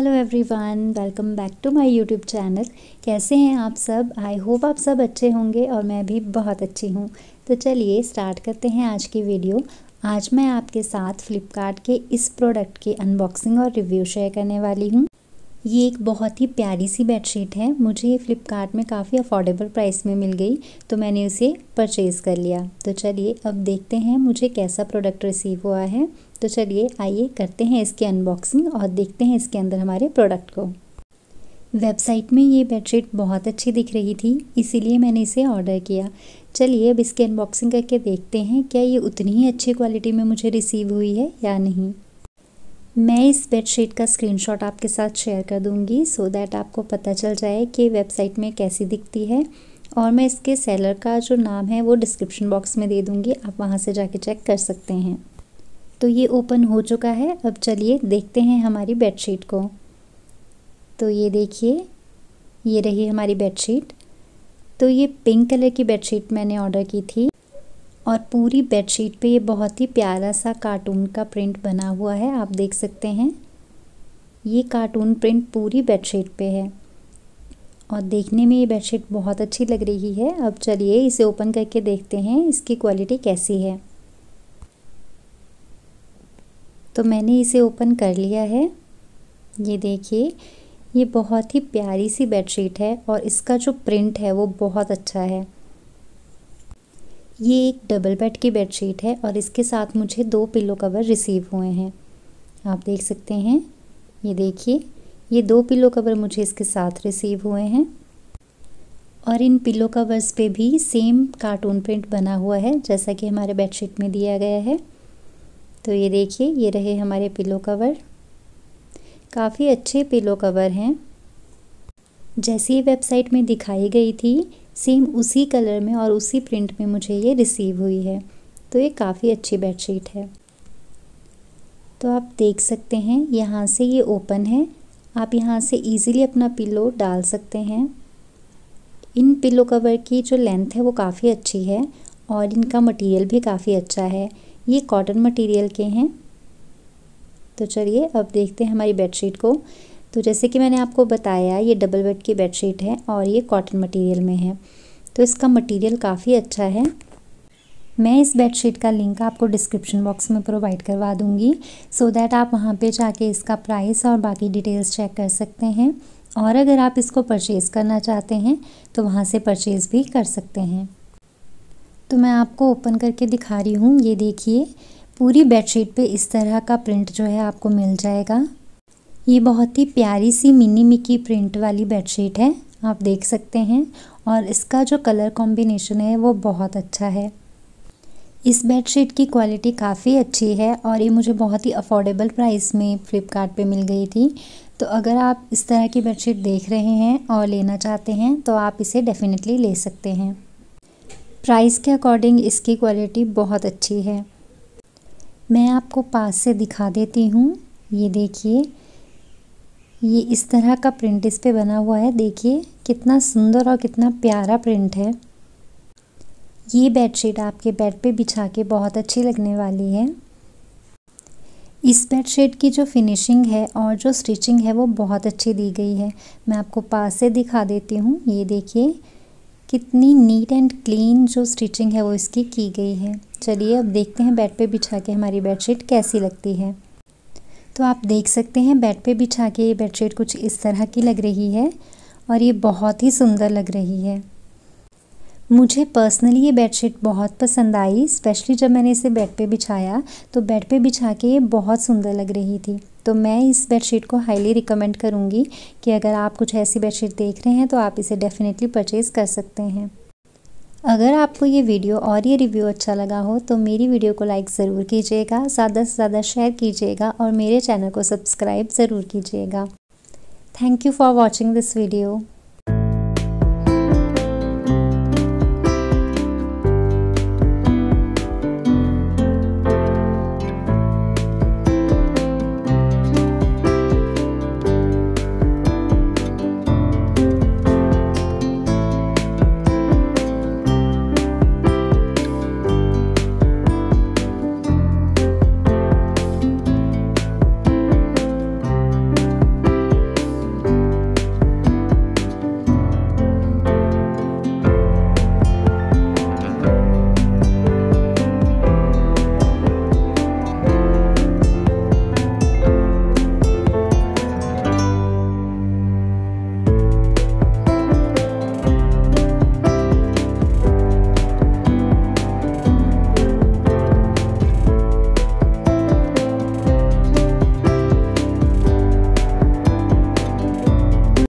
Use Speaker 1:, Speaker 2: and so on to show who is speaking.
Speaker 1: hello everyone welcome back to my YouTube channel कैसे हैं आप सब आई होप आप सब अच्छे होंगे और मैं भी बहुत अच्छी हूँ तो चलिए स्टार्ट करते हैं आज की वीडियो आज मैं आपके साथ फ़्लिपकार्ट के इस प्रोडक्ट की अनबॉक्सिंग और रिव्यू शेयर करने वाली हूँ ये एक बहुत ही प्यारी सी बेडशीट है मुझे ये फ़्लिपकार्ट में काफ़ी अफोर्डेबल प्राइस में मिल गई तो मैंने उसे परचेज़ कर लिया तो चलिए अब देखते हैं मुझे कैसा प्रोडक्ट रिसीव हुआ है तो चलिए आइए करते हैं इसकी अनबॉक्सिंग और देखते हैं इसके अंदर हमारे प्रोडक्ट को वेबसाइट में ये बेडशीट बहुत अच्छी दिख रही थी इसीलिए मैंने इसे ऑर्डर किया चलिए अब इसकी अनबॉक्सिंग करके देखते हैं क्या ये उतनी ही अच्छी क्वालिटी में मुझे रिसीव हुई है या नहीं मैं इस बेडशीट का स्क्रीनशॉट आपके साथ शेयर कर दूंगी सो दैट आपको पता चल जाए कि वेबसाइट में कैसी दिखती है और मैं इसके सेलर का जो नाम है वो डिस्क्रिप्शन बॉक्स में दे दूंगी आप वहाँ से जाके चेक कर सकते हैं तो ये ओपन हो चुका है अब चलिए देखते हैं हमारी बेडशीट को तो ये देखिए ये रही हमारी बेडशीट तो ये पिंक कलर की बेडशीट मैंने ऑर्डर की थी और पूरी बेडशीट पे ये बहुत ही प्यारा सा कार्टून का प्रिंट बना हुआ है आप देख सकते हैं ये कार्टून प्रिंट पूरी बेडशीट पे है और देखने में ये बेडशीट बहुत अच्छी लग रही है अब चलिए इसे ओपन करके देखते हैं इसकी क्वालिटी कैसी है तो मैंने इसे ओपन कर लिया है ये देखिए ये बहुत ही प्यारी सी बेडशीट है और इसका जो प्रिंट है वो बहुत अच्छा है ये एक डबल बेड की बेडशीट है और इसके साथ मुझे दो पिलो कवर रिसीव हुए हैं आप देख सकते हैं ये देखिए ये दो पिलो कवर मुझे इसके साथ रिसीव हुए हैं और इन पिलो कवर्स पे भी सेम कार्टून प्रिंट बना हुआ है जैसा कि हमारे बेडशीट में दिया गया है तो ये देखिए ये रहे हमारे पिलो कवर काफ़ी अच्छे पिलो कवर हैं जैसी वेबसाइट में दिखाई गई थी सेम उसी कलर में और उसी प्रिंट में मुझे ये रिसीव हुई है तो ये काफ़ी अच्छी बेडशीट है तो आप देख सकते हैं यहाँ से ये ओपन है आप यहाँ से इजीली अपना पिलो डाल सकते हैं इन पिलो कवर की जो लेंथ है वो काफ़ी अच्छी है और इनका मटेरियल भी काफ़ी अच्छा है ये कॉटन मटेरियल के हैं तो चलिए अब देखते हैं हमारी बेडशीट को तो जैसे कि मैंने आपको बताया ये डबल बेड की बेडशीट है और ये कॉटन मटेरियल में है तो इसका मटेरियल काफ़ी अच्छा है मैं इस बेडशीट का लिंक आपको डिस्क्रिप्शन बॉक्स में प्रोवाइड करवा दूँगी सो so दैट आप वहाँ पे जाके इसका प्राइस और बाकी डिटेल्स चेक कर सकते हैं और अगर आप इसको परचेज़ करना चाहते हैं तो वहाँ से परचेज़ भी कर सकते हैं तो मैं आपको ओपन करके दिखा रही हूँ ये देखिए पूरी बेडशीट पे इस तरह का प्रिंट जो है आपको मिल जाएगा ये बहुत ही प्यारी सी मिनी मिकी प्रिंट वाली बेडशीट है आप देख सकते हैं और इसका जो कलर कॉम्बिनेशन है वो बहुत अच्छा है इस बेडशीट की क्वालिटी काफ़ी अच्छी है और ये मुझे बहुत ही अफोर्डेबल प्राइस में फ़्लिपकार्ट मिल गई थी तो अगर आप इस तरह की बेडशीट देख रहे हैं और लेना चाहते हैं तो आप इसे डेफ़िनेटली ले सकते हैं प्राइस के अकॉर्डिंग इसकी क्वालिटी बहुत अच्छी है मैं आपको पास से दिखा देती हूँ ये देखिए ये इस तरह का प्रिंट इस पे बना हुआ है देखिए कितना सुंदर और कितना प्यारा प्रिंट है ये बेडशीट आपके बेड पे बिछा के बहुत अच्छी लगने वाली है इस बेडशीट की जो फिनिशिंग है और जो स्टिचिंग है वो बहुत अच्छी दी गई है मैं आपको पास से दिखा देती हूँ ये देखिए कितनी नीट एंड क्लीन जो स्टिचिंग है वो इसकी की गई है चलिए अब देखते हैं बेड पे बिछा के हमारी बेडशीट कैसी लगती है तो आप देख सकते हैं बेड पे बिछा के ये बेडशीट कुछ इस तरह की लग रही है और ये बहुत ही सुंदर लग रही है मुझे पर्सनली ये बेडशीट बहुत पसंद आई स्पेशली जब मैंने इसे बेड पे बिछाया तो बेड पे बिछा के ये बहुत सुंदर लग रही थी तो मैं इस बेडशीट को हाईली रिकमेंड करूँगी कि अगर आप कुछ ऐसी बेडशीट देख रहे हैं तो आप इसे डेफ़िनेटली परचेज़ कर सकते हैं अगर आपको ये वीडियो और ये रिव्यू अच्छा लगा हो तो मेरी वीडियो को लाइक ज़रूर कीजिएगा ज़्यादा से ज़्यादा शेयर कीजिएगा और मेरे चैनल को सब्सक्राइब ज़रूर कीजिएगा thank you for watching this video